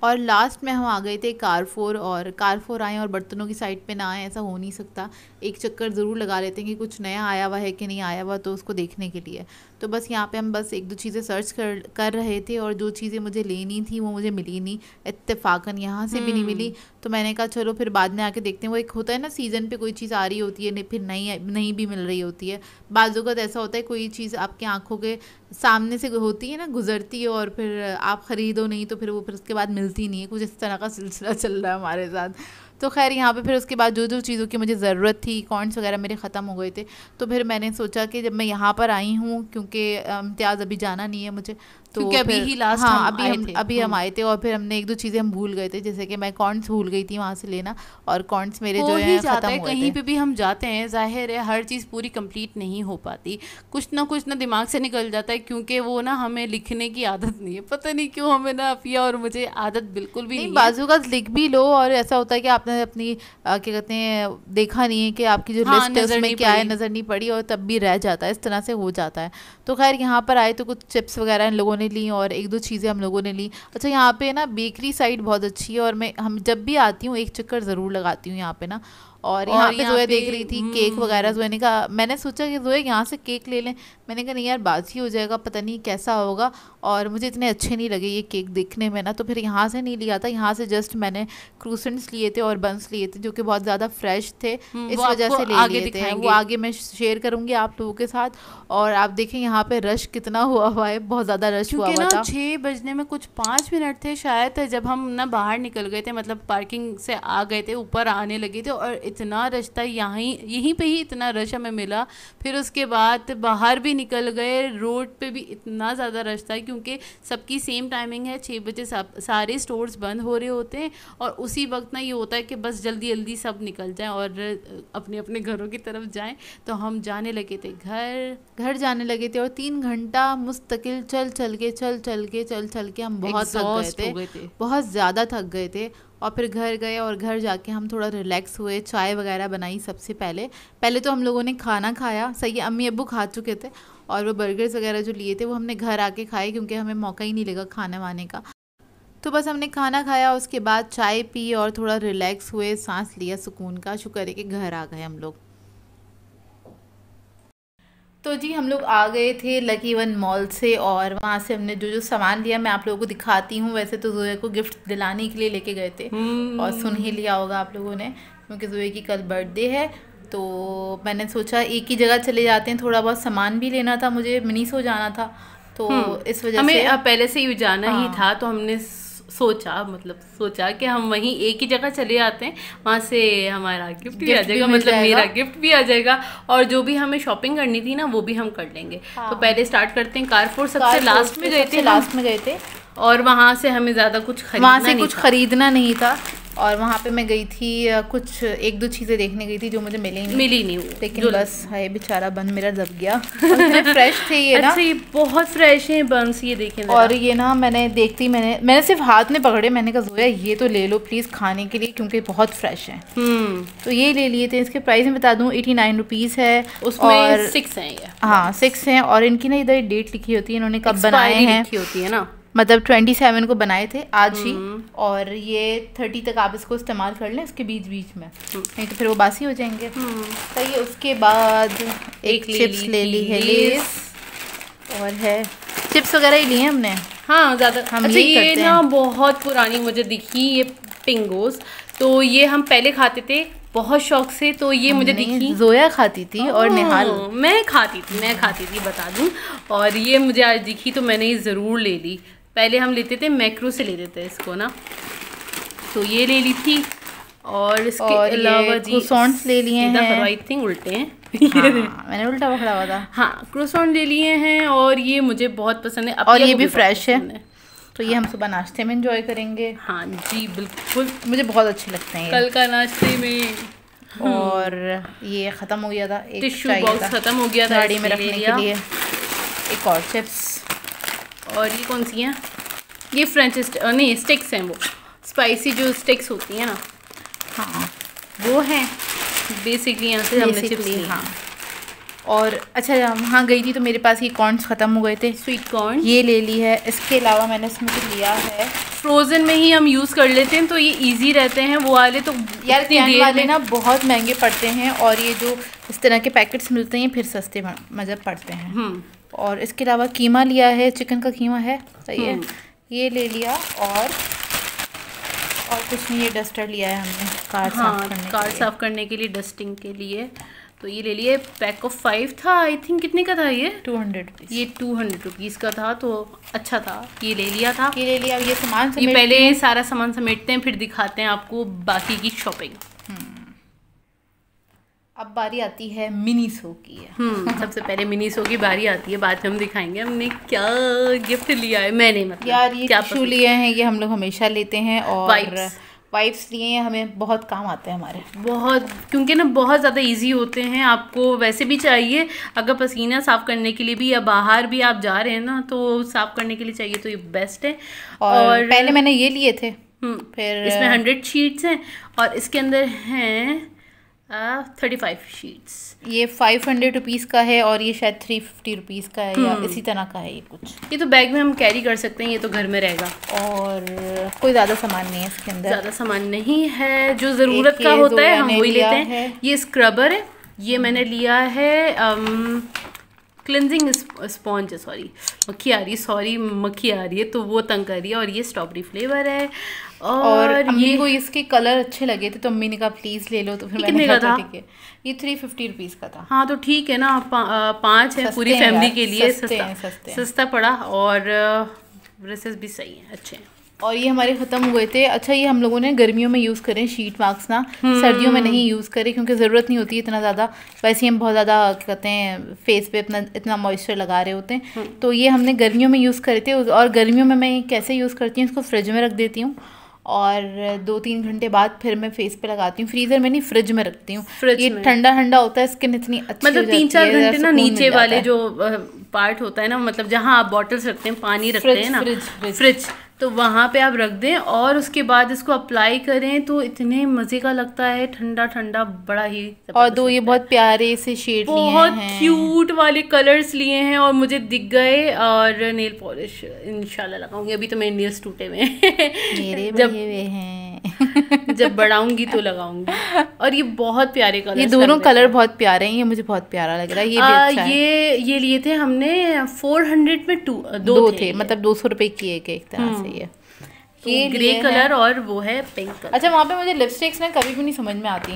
और लास्ट में हम आ गए थे कारफोर और कारफोर आएँ और बर्तनों की साइड पे ना आए ऐसा हो नहीं सकता एक चक्कर ज़रूर लगा लेते हैं कि कुछ नया आया हुआ है कि नहीं आया हुआ तो उसको देखने के लिए तो बस यहाँ पे हम बस एक दो चीज़ें सर्च कर कर रहे थे और जो चीज़ें मुझे लेनी थी वो मुझे मिली नहीं इतफाक़न यहाँ से भी नहीं हम्म। मिली तो मैंने कहा चलो फिर बाद में आके देखते हैं वो एक होता है ना सीज़न पे कोई चीज़ आ रही होती है नहीं फिर नहीं नहीं भी मिल रही होती है बाजू का तो ऐसा होता है कोई चीज़ आपकी आँखों के सामने से होती है ना गुजरती है और फिर आप ख़रीदो नहीं तो फिर वो फिर उसके बाद मिलती नहीं है कुछ इस तरह का सिलसिला चल रहा है हमारे साथ तो खैर यहाँ पे फिर उसके बाद जो जो चीज़ों की मुझे ज़रूरत थी कॉइन्स वगैरह मेरे ख़त्म हो गए थे तो फिर मैंने सोचा कि जब मैं यहाँ पर आई हूँ क्योंकि इम्तियाज़ अभी जाना नहीं है मुझे तो क्योंकि अभी ही लास्ट हाँ अभी हम अभी हाँ। हम आए थे और फिर हमने एक दो चीज़ें हम भूल गए थे जैसे कि मैं कॉन्ट्स भूल गई थी वहाँ से लेना और कॉन्ट्स मेरे जो है ख़त्म हो कहीं पर भी हम जाते हैं जाहिर है हर चीज़ पूरी कम्प्लीट नहीं हो पाती कुछ ना कुछ ना दिमाग से निकल जाता है क्योंकि वो ना हमें लिखने की आदत नहीं है पता नहीं क्यों हमें ना अफिया और मुझे आदत बिल्कुल भी नहीं बाजू का लिख भी लो और ऐसा होता है कि आप आपने अपनी आ, क्या कहते हैं देखा नहीं है कि आपकी जो हाँ, लिस्ट है उसमें क्या है नज़र नहीं पड़ी और तब भी रह जाता है इस तरह से हो जाता है तो खैर यहाँ पर आए तो कुछ चिप्स वगैरह इन लोगों ने ली और एक दो चीज़ें हम लोगों ने ली अच्छा यहाँ पे ना बेकरी साइड बहुत अच्छी है और मैं हम जब भी आती हूँ एक चक्कर ज़रूर लगाती हूँ यहाँ पे ना और यहाँ पे जोया देख रही थी केक हम्म। वगैरह जोया ने कहा मैंने सोचा कि जोया यहाँ से केक ले लें मैंने कहा नहीं यार बाजी हो जाएगा पता नहीं कैसा होगा और मुझे इतने अच्छे नहीं लगे ये केक दिखने में ना तो फिर यहाँ से नहीं लिया था यहाँ से जस्ट मैंने क्रूसेंट्स लिए थे और बंस लिए थे जो कि बहुत ज़्यादा फ्रेश थे हम्म, इस वजह से ले लिए थे वो आगे मैं शेयर करूँगी आप लोगों के साथ और आप देखें यहाँ पे रश कितना हुआ हुआ है बहुत ज़्यादा रश हुआ हुआ था छः बजने में कुछ पाँच मिनट थे शायद जब हम ना बाहर निकल गए थे मतलब पार्किंग से आ गए थे ऊपर आने लगे थे और इतना रश था यहीं यहीं पे ही इतना रश हमें मिला फिर उसके बाद बाहर भी निकल गए रोड पे भी इतना ज़्यादा रश था क्योंकि सबकी सेम टाइमिंग है छः बजे सब सारे स्टोर्स बंद हो रहे होते हैं और उसी वक्त ना ये होता है कि बस जल्दी जल्दी सब निकल जाएँ और अपने अपने घरों की तरफ जाएँ तो हम जाने लगे थे घर घर जाने लगे थे और तीन घंटा मुस्तकिल चल चल के चल चल के चल चल के हम बहुत थक गए थे। बहुत ज़्यादा थक गए थे और फिर घर गए और घर जाके हम थोड़ा रिलैक्स हुए चाय वगैरह बनाई सबसे पहले पहले तो हम लोगों ने खाना खाया सही अम्मी अबू खा चुके थे और वो बर्गर्स वगैरह जो लिए थे वो हमने घर आके खाए क्योंकि हमें मौका ही नहीं लगा खाने वाने का तो बस हमने खाना खाया उसके बाद चाय पी और थोड़ा रिलैक्स हुए सांस लिया सुकून का शुक्र है कि घर आ गए हम लोग तो जी हम लोग आ गए थे लकी वन मॉल से और वहाँ से हमने जो जो सामान लिया मैं आप लोगों को दिखाती हूँ वैसे तो जोया को गिफ्ट दिलाने के लिए लेके गए थे हम्म। और सुन ही लिया होगा आप लोगों ने क्योंकि जोया की कल बर्थडे है तो मैंने सोचा एक ही जगह चले जाते हैं थोड़ा बहुत सामान भी लेना था मुझे सो जाना था तो हम्म। इस वजह से हमें पहले से ही जाना हाँ। ही था तो हमने सोचा मतलब सोचा कि हम वहीं एक ही जगह चले आते हैं वहाँ से हमारा गिफ्ट भी आ जाएगा मतलब मेरा गिफ्ट भी आ जाएगा और जो भी हमें शॉपिंग करनी थी ना वो भी हम कर लेंगे तो हाँ। तो पहले स्टार्ट करते हैं कारपोर सबसे लास्ट में गए थे लास्ट में गए थे और वहाँ से हमें ज़्यादा कुछ वहाँ से कुछ खरीदना नहीं था और वहाँ पे मैं गई थी कुछ एक दो चीज़ें देखने गई थी जो मुझे मिली नहीं मिली नहीं लेकिन बस है बेचारा बन मेरा दब गया फ्रेश थे ये ना [laughs] अच्छा ये बहुत फ्रेश है बंस ये देखे और ये ना मैंने देखती मैंने मैंने सिर्फ हाथ में पकड़े मैंने कहा जोया ये तो ले लो प्लीज़ खाने के लिए क्योंकि बहुत फ्रेश है हम्म। तो ये ले लिए थे इसके प्राइस में बता दूँ एटी नाइन रुपीज़ है उसमें सिक्स हैं हाँ सिक्स हैं और इनकी ना इधर डेट लिखी होती है इन्होंने कब बनाए हैं होती है ना मतलब ट्वेंटी सेवन को बनाए थे आज ही हम्म। और ये थर्टी तक आप इसको इस्तेमाल कर लें इसके बीच बीच में हम्म। नहीं तो फिर वो बासी हो जाएंगे हम्म। तो ये उसके बाद एक चिप्स ले ली है लेस और है चिप्स वगैरह ही लिए हैं हमने हाँ ज़्यादा हम अच्छा ये ना बहुत पुरानी मुझे दिखी ये पिंगोस तो ये हम पहले खाते थे बहुत शौक से तो ये मुझे दिखी जोया खाती थी और हाँ, निहाल मैं खाती थी मैं खाती थी बता दूं और ये मुझे आज दिखी तो मैंने ये ज़रूर ले ली पहले हम लेते थे मैक्रो से ले लेते थे इसको ना तो ये ले ली थी और इसके अलावा जी क्रोसॉन्ट्स ले लिए हैं आई थिंक उल्टे हैं हाँ, [laughs] मैंने उल्टा पकड़ा हुआ था हाँ क्रोसॉन्ट ले लिए हैं और ये मुझे बहुत पसंद है और ये भी फ्रेश है तो ये हम सुबह नाश्ते में इंजॉय करेंगे हाँ जी बिल्कुल मुझे बहुत अच्छे लगते हैं कल का नाश्ते में हम्म। और ये ख़त्म हो गया था टिश्यू बॉक्स ख़त्म हो गया था गाड़ी में रखने के लिए एक और चिप्स और ये कौन सी हैं ये फ्रेंच नहीं स्टिक्स हैं वो स्पाइसी जो स्टिक्स होती हैं ना हाँ वो हैं बेसिकली यहाँ से हमने चिप्स ली हाँ और अच्छा वहाँ गई थी तो मेरे पास ये कॉर्नस ख़त्म हो गए थे स्वीट कॉर्न ये ले ली है इसके अलावा मैंने इसमें कुछ लिया है फ्रोज़न में ही हम यूज़ कर लेते हैं तो ये इजी रहते हैं वो वाले तो यार कैन वाले ना बहुत महंगे पड़ते हैं और ये जो इस तरह के पैकेट्स मिलते हैं फिर सस्ते मतलब पड़ते हैं हम्म। और इसके अलावा कीमा लिया है चिकन का कीमा है सही है हम्म। ये ले लिया और और कुछ नहीं ये डस्टर लिया है हमने कार हाँ, साफ करने कार साफ करने के लिए डस्टिंग के लिए तो ये ले लिए पैक ऑफ फाइव था आई थिंक कितने का था ये टू हंड्रेड ये टू हंड्रेड रुपीज़ का था तो अच्छा था ये ले लिया था ये ले लिया ये सामान ये पहले सारा सामान समेटते हैं फिर दिखाते हैं आपको बाकी की शॉपिंग अब बारी आती है मिनी सो की है हम्म, सबसे पहले मिनी सो की बारी आती है बाद में हम दिखाएंगे हमने क्या गिफ्ट लिया है मैंने मतलब यार ये क्या शू लिए हैं ये हम लोग हमेशा लेते हैं और वाइप्स लिए हैं हमें बहुत काम आते हैं हमारे बहुत क्योंकि ना बहुत ज़्यादा इजी होते हैं आपको वैसे भी चाहिए अगर पसीना साफ़ करने के लिए भी या बाहर भी आप जा रहे हैं ना तो साफ़ करने के लिए चाहिए तो ये बेस्ट है और, और पहले मैंने ये लिए थे हम्म, फिर इसमें हंड्रेड शीट्स हैं और इसके अंदर हैं थर्टी फाइव शीट्स ये फाइव हंड्रेड रुपीज़ का है और ये शायद थ्री फिफ्टी रुपीज़ का है या hmm. इसी तरह का है ये कुछ ये तो बैग में हम कैरी कर सकते हैं ये तो घर में रहेगा और कोई ज़्यादा सामान नहीं है इसके अंदर ज़्यादा सामान नहीं है जो ज़रूरत का होता है हम वही लेते हैं ये स्क्रबर है ये मैंने लिया है um, क्लिनजिंग स्पॉन्ज है सॉरी मक्खी आ रही है सॉरी मक्खी आ रही है तो वो तंग कर रही है और ये स्ट्रॉबेरी फ्लेवर है और, और ये को इसके कलर अच्छे लगे थे तो अम्मी ने कहा प्लीज़ ले लो तो फिर मैंने कहा अच्छा, ठीक है ये थ्री फिफ्टी रुपीज़ का था हाँ तो ठीक है ना पा, पाँच है पूरी फैमिली के लिए सस्ता सस्ता पड़ा और ड्रेसेस uh, भी सही हैं अच्छे हैं और ये हमारे ख़त्म हुए थे अच्छा ये हम लोगों ने गर्मियों में यूज़ करें शीट मास्क ना हम्म। सर्दियों में नहीं यूज़ करें क्योंकि ज़रूरत नहीं होती इतना ज़्यादा वैसे हम बहुत ज़्यादा कहते हैं फेस पे अपना इतना मॉइस्चर लगा रहे होते हैं हम्म। तो ये हमने गर्मियों में यूज़ करे थे और गर्मियों में मैं कैसे यूज़ करती हूँ इसको फ्रिज में रख देती हूँ और दो तीन घंटे बाद फिर मैं फेस पे लगाती हूँ फ्रीजर में नहीं फ्रिज में रखती हूँ ये ठंडा ठंडा होता है स्किन इतनी अच्छी मतलब तीन चार घंटे ना नीचे वाले जो पार्ट होता है ना मतलब जहाँ आप बॉटल्स रखते हैं पानी रखते हैं ना फ्रिज तो वहाँ पे आप रख दें और उसके बाद इसको अप्लाई करें तो इतने मज़े का लगता है ठंडा ठंडा बड़ा ही और दो ये बहुत प्यारे से शेड बहुत हैं। क्यूट वाले कलर्स लिए हैं और मुझे दिख गए और नेल पॉलिश इंशाल्लाह लगाऊंगी अभी तो मेरे नेल्स टूटे हुए हैं [laughs] जब हुए हैं हैं जब बढ़ाऊंगी तो लगाऊंगी और ये बहुत प्यारे कलर ये दोनों कलर बहुत प्यारे हैं ये मुझे बहुत प्यारा लग रहा है ये आ, भी अच्छा ये है। ये लिए थे हमने फोर हंड्रेड में टू दो, दो थे, थे मतलब दो सौ रुपये किए गए एक तरह से हम्म। ये तो ये ग्रे कलर और वो है पिंक कलर अच्छा वहाँ पे मुझे लिपस्टिक्स ना कभी भी नहीं समझ में आती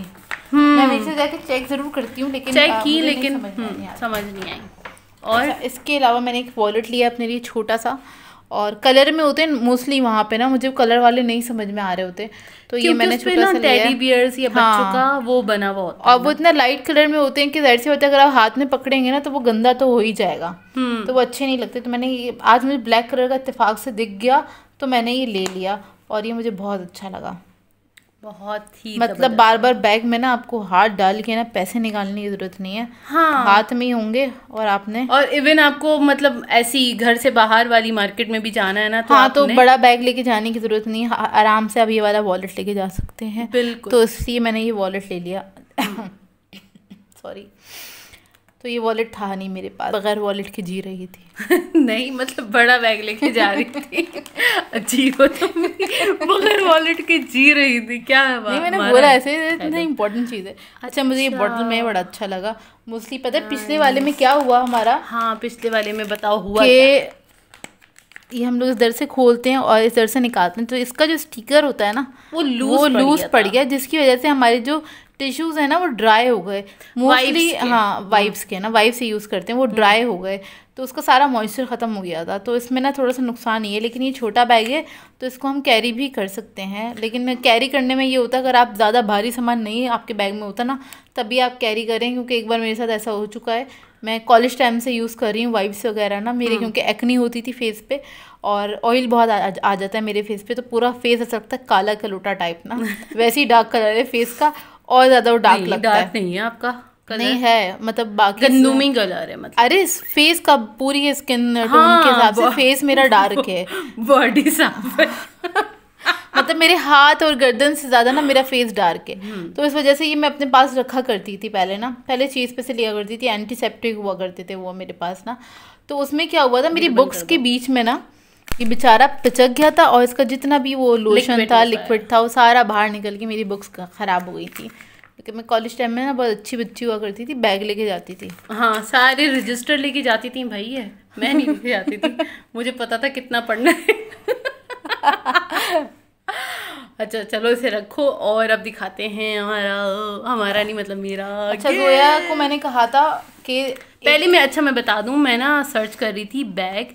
हम्म। मैं नीचे जाके चेक ज़रूर करती हूँ लेकिन चेक की लेकिन हम्म, समझ नहीं आई और अच्छा, इसके अलावा मैंने एक वॉलेट लिया अपने लिए छोटा सा और कलर में होते हैं मोस्टली वहाँ पे ना मुझे कलर वाले नहीं समझ में आ रहे होते तो ये मैंने छोटा सा टेडी बियर्स या हाँ। बच्चों का वो बना हुआ होता और वो इतना लाइट कलर में होते हैं कि जाहिर सी बात है अगर आप हाथ में पकड़ेंगे ना तो वो गंदा तो हो ही जाएगा हम्म। तो वो अच्छे नहीं लगते तो मैंने ये आज मुझे ब्लैक कलर का इतफाक से दिख गया तो मैंने ये ले लिया और ये मुझे बहुत अच्छा लगा बहुत ही मतलब बार बार बैग में ना आपको हाथ डाल के ना पैसे निकालने की जरूरत नहीं है हाँ हाथ में ही होंगे और आपने और इवन आपको मतलब ऐसी घर से बाहर वाली मार्केट में भी जाना है ना तो हाँ तो बड़ा बैग लेके जाने की जरूरत नहीं है आराम से आप ये वाला वॉलेट लेके जा सकते हैं बिल्कुल तो इसलिए मैंने ये वॉलेट ले लिया सॉरी हम्म। [laughs] तो ये वॉलेट था नहीं मेरे पास बगैर वॉलेट के जी रही थी [laughs] नहीं मतलब बड़ा बैग लेके जा रही थी [laughs] अजीब हो तो बगैर वॉलेट के जी रही थी क्या है नहीं मैंने बोला ऐसे इतना इम्पोर्टेंट चीज़ है अच्छा, अच्छा मुझे ये बॉटल में अच्छा। बड़ा अच्छा लगा मोस्टली पता है पिछले वाले में क्या हुआ हमारा हाँ पिछले वाले में बताओ हुआ ये हम लोग इस दर से खोलते हैं और इस दर से निकालते हैं तो इसका जो स्टिकर होता है ना वो लूज वो लूज पड़ गया जिसकी वजह से हमारे जो टिश्यूज है ना वो ड्राई हो गए मोस्टली हाँ वाइप्स हाँ। के ना वाइप्स यूज़ करते हैं वो ड्राई हो गए तो उसका सारा मॉइस्चर ख़त्म हो गया था तो इसमें ना थोड़ा सा नुकसान ही है लेकिन ये छोटा बैग है तो इसको हम कैरी भी कर सकते हैं लेकिन कैरी करने में ये होता है अगर आप ज़्यादा भारी सामान नहीं आपके बैग में होता ना तभी आप कैरी करें क्योंकि एक बार मेरे साथ ऐसा हो चुका है मैं कॉलेज टाइम से यूज़ कर रही हूँ वाइप्स वगैरह ना मेरे हाँ। क्योंकि एक्नी होती थी फेस पे और ऑयल बहुत आ, आ जाता है मेरे फेस पे तो पूरा फेस ऐसा लगता है काला कलोटा टाइप ना [laughs] वैसे ही डार्क कलर है फेस का और ज्यादा वो डार्क लगता डार्क है नहीं है आपका कलर नहीं है मतलब बाकी गंदुमी कलर है मतलब अरे फेस का पूरी स्किन टोन हाँ, के हिसाब से फेस मेरा डार्क है बॉडी साफ है मतलब मेरे हाथ और गर्दन से ज़्यादा ना मेरा फेस डार्क है हम्म। तो इस वजह से ये मैं अपने पास रखा करती थी पहले ना पहले चीज़ पे से लिया करती थी एंटीसेप्टिक हुआ करते थे वो मेरे पास ना तो उसमें क्या हुआ था मेरी बुक्स के बीच में ना ये बेचारा पिचक गया था और इसका जितना भी वो लोशन था लिक्विड था वो सारा बाहर निकल के मेरी बुक्स ख़राब हो गई थी क्योंकि मैं कॉलेज टाइम में ना बहुत अच्छी बच्ची हुआ करती थी बैग लेके जाती थी हाँ सारे रजिस्टर लेके जाती थी भाई है मैं नहीं लेके जाती थी मुझे पता था कितना पढ़ना है अच्छा चलो इसे रखो और अब दिखाते हैं हमारा हमारा नहीं मतलब मेरा अच्छा गोया को मैंने कहा था के पहले मैं अच्छा मैं बता दूं मैं ना सर्च कर रही थी बैग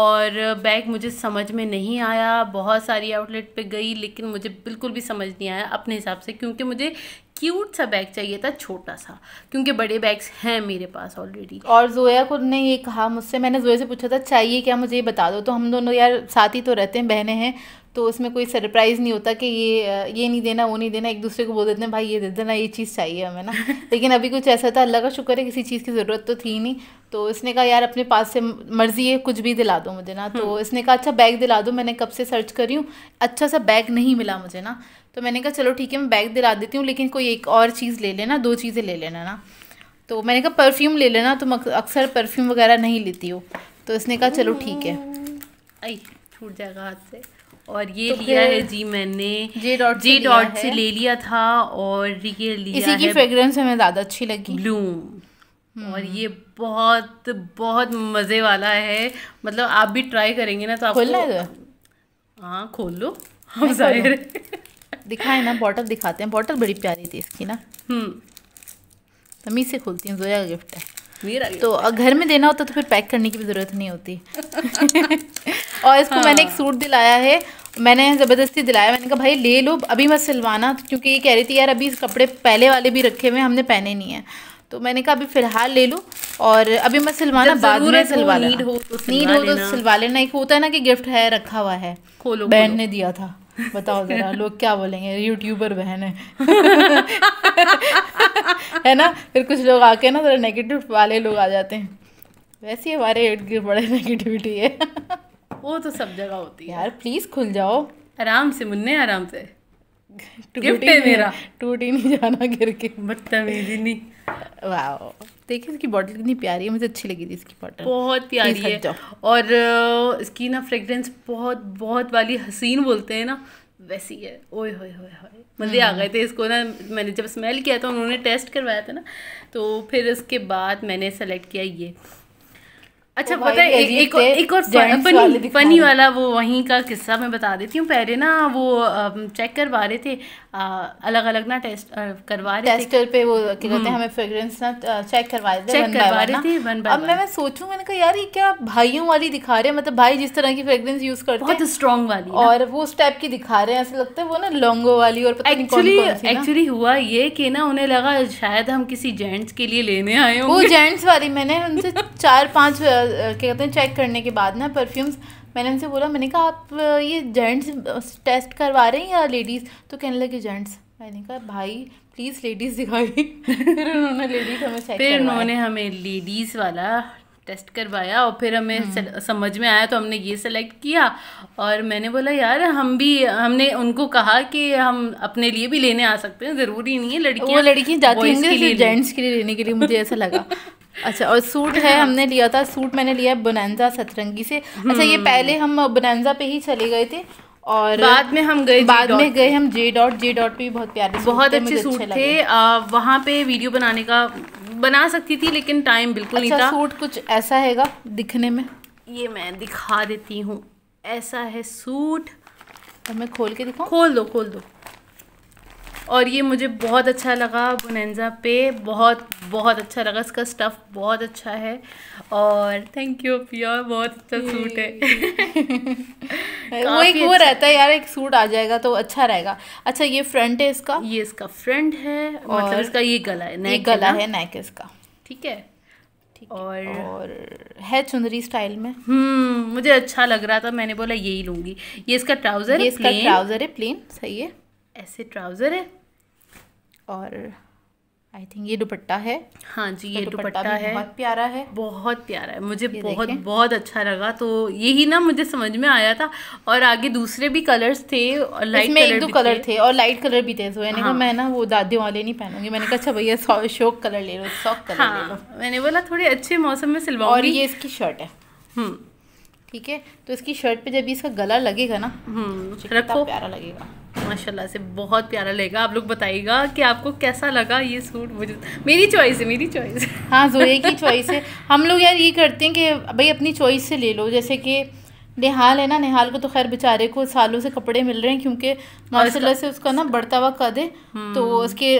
और बैग मुझे समझ में नहीं आया बहुत सारी आउटलेट पे गई लेकिन मुझे बिल्कुल भी समझ नहीं आया अपने हिसाब से क्योंकि मुझे क्यूट सा बैग चाहिए था छोटा सा क्योंकि बड़े बैग्स हैं मेरे पास ऑलरेडी और जोया को ने ये कहा मुझसे मैंने जोया से पूछा था चाहिए क्या मुझे ये बता दो तो हम दोनों यार साथ ही तो रहते हैं बहने हैं तो उसमें कोई सरप्राइज़ नहीं होता कि ये ये नहीं देना वो नहीं देना एक दूसरे को बोल देते हैं भाई ये दे देना ये चीज़ चाहिए हमें ना [laughs] लेकिन अभी कुछ ऐसा था अल्लाह का शुक्र है किसी चीज़ की ज़रूरत तो थी नहीं तो उसने कहा यार अपने पास से मर्ज़ी है कुछ भी दिला दो मुझे ना तो इसने हम्म। कहा अच्छा बैग दिला दो मैंने कब से सर्च करी हूँ अच्छा सा बैग नहीं मिला मुझे ना तो मैंने कहा चलो ठीक है मैं बैग दिला देती हूँ लेकिन कोई एक और चीज़ ले लेना दो चीज़ें ले लेना ना तो मैंने कहा परफ्यूम ले लेना तुम अक्सर परफ्यूम वगैरह नहीं लेती हो तो इसने कहा चलो ठीक है आई छूट जाएगा हाथ से और ये तो लिया है जी मैंने जे डॉट जे डॉट से ले लिया था और ये लिया इसी की फ्रेग्रेंस हमें ज़्यादा अच्छी लगी ब्लूम हम्म। और ये बहुत बहुत मज़े वाला है मतलब आप भी ट्राई करेंगे ना तो आप आपको हाँ खोल लो हम जाहिर दिखाए ना बॉटल दिखाते हैं बॉटल बड़ी प्यारी थी इसकी ना हम्म। तमीज़ से खोलती हैं जोया गिफ्ट है मेरा तो घर में देना होता तो फिर पैक करने की भी ज़रूरत नहीं होती [laughs] और इसको हाँ। मैंने एक हाँ। सूट दिलाया है मैंने ज़बरदस्ती दिलाया मैंने कहा भाई ले लो अभी मैं सिलवाना तो क्योंकि ये कह रही थी यार अभी कपड़े पहले वाले भी रखे हुए हमने पहने नहीं है तो मैंने कहा अभी फ़िलहाल ले लो और अभी मैं सिलवाना बाद में सिलवा नीड हो तो नीड हो तो सिलवा लेना एक होता है ना कि गिफ्ट है रखा हुआ है खोलो बहन ने दिया था बताओ [laughs] जरा लोग क्या बोलेंगे यूट्यूबर बहन है [laughs] है ना फिर कुछ लोग आके ना जरा नेगेटिव वाले लोग आ जाते हैं वैसे ही हमारे इर्द गिर्द बड़े नेगेटिविटी है [laughs] वो तो सब जगह होती है यार प्लीज खुल जाओ आराम से मुन्ने आराम से गिफ्ट है मेरा टूट ही नहीं जाना गिर के बदतमीजी नहीं वाह देखिए इसकी बॉटल कितनी प्यारी है मुझे अच्छी लगी थी इसकी बॉटल बहुत प्यारी है और इसकी ना फ्रेगरेंस बहुत बहुत वाली हसीन बोलते हैं ना वैसी है ओए होए होए होए मज़े आ हम्म। गए थे इसको ना मैंने जब स्मेल किया था उन्होंने टेस्ट करवाया था ना तो फिर उसके बाद मैंने सेलेक्ट किया ये अच्छा पता है एक एक, एक और फनी वाले फनी वाला वो वहीं का किस्सा मैं बता देती हूँ पहले ना वो चेक करवा रहे थे आ, अलग अलग ना टेस्ट करवा रहे टेस्टर थे पे वो कहते हैं हमें फ्रेग्रेंस ना चेक करवा रहे थे चेक हम्म। करवा रहे थे वन अब मैं मैं सोचूं मैंने कहा यार ये क्या भाइयों वाली दिखा रहे हैं मतलब भाई जिस तरह की फ्रेग्रेंस यूज करते हैं बहुत स्ट्रॉन्ग वाली और वो उस टाइप की दिखा रहे हैं ऐसा लगता है वो ना लॉन्गो वाली और एक्चुअली एक्चुअली हुआ ये कि ना उन्हें लगा शायद हम किसी जेंट्स के लिए लेने आए वो जेंट्स वाली मैंने उनसे चार पाँच क्या कहते हैं चेक करने के बाद ना परफ्यूम्स मैंने उनसे बोला मैंने कहा आप ये जेंट्स टेस्ट करवा रहे हैं या लेडीज़ तो कहने लगे जेंट्स मैंने कहा भाई प्लीज़ लेडीज़ दिखाई फिर उन्होंने लेडीज़ हमें चेक फिर उन्होंने हमें लेडीज़ वाला टेस्ट करवाया और फिर हमें हम्म। समझ में आया तो हमने ये सेलेक्ट किया और मैंने बोला यार हम भी हमने उनको कहा कि हम अपने लिए भी लेने आ सकते हैं ज़रूरी नहीं है लड़कियाँ वो लड़कियाँ जाती है जेंट्स के लिए लेने के लिए मुझे ऐसा लगा [laughs] अच्छा और सूट है हमने लिया था सूट मैंने लिया है बुनैजा सतरंगी से अच्छा ये हम्म। पहले हम बुनैजा पे ही चले गए थे और बाद में हम गए बाद में गए हम जे डॉट जे डॉट पे भी बहुत प्यारे बहुत अच्छे सूट थे वहाँ पे वीडियो बनाने का बना सकती थी लेकिन टाइम बिल्कुल नहीं अच्छा, था सूट कुछ ऐसा हैगा दिखने में ये मैं दिखा देती हूँ ऐसा है सूट तो मैं खोल के दिखाऊं खोल दो खोल दो और ये मुझे बहुत अच्छा लगा बुनजा पे बहुत बहुत अच्छा लगा इसका स्टफ़ बहुत अच्छा है और थैंक यू प्योर बहुत अच्छा सूट है [laughs] वो एक वो अच्छा। रहता है यार एक सूट आ जाएगा तो अच्छा रहेगा अच्छा ये फ्रंट है इसका ये इसका फ्रंट है मतलब और मतलब इसका ये गला है नेक गला है नेक इसका ठीक है और और है चुंदरी स्टाइल में हम्म मुझे अच्छा लग रहा था मैंने बोला यही लूँगी ये इसका ट्राउज़र है इसका ट्राउज़र है प्लेन सही है ऐसे ट्राउज़र है और आई थिंक ये दुपट्टा है हाँ जी ये दुपट्टा है बहुत प्यारा है बहुत प्यारा है मुझे बहुत बहुत अच्छा लगा तो यही ना मुझे समझ में आया था और आगे दूसरे भी कलर्स थे और लाइट में एक दो कलर थे और लाइट कलर भी थे तो मैंने कहा हाँ। मैं ना वो दादी वाले नहीं पहनूंगी मैंने कहा अच्छा भैया शोक कलर ले लो शौक कलर ले हाँ, लो मैंने बोला थोड़े अच्छे मौसम में सिलवाऊंगी और ये इसकी शर्ट है हम्म। ठीक है तो इसकी शर्ट पे जब इसका गला लगेगा ना हम्म, रखो प्यारा लगेगा माशाल्लाह से बहुत प्यारा लगेगा आप लोग बताइएगा कि आपको कैसा लगा ये सूट मुझे मेरी चॉइस है मेरी चॉइस हाँ जोरे की चॉइस है हम लोग यार ये करते हैं कि भाई अपनी चॉइस से ले लो जैसे कि निहाल है ना निहाल को तो खैर बेचारे को सालों से कपड़े मिल रहे हैं क्योंकि माशाला से उसका ना बढ़ता हुआ कद है हम्म। तो उसके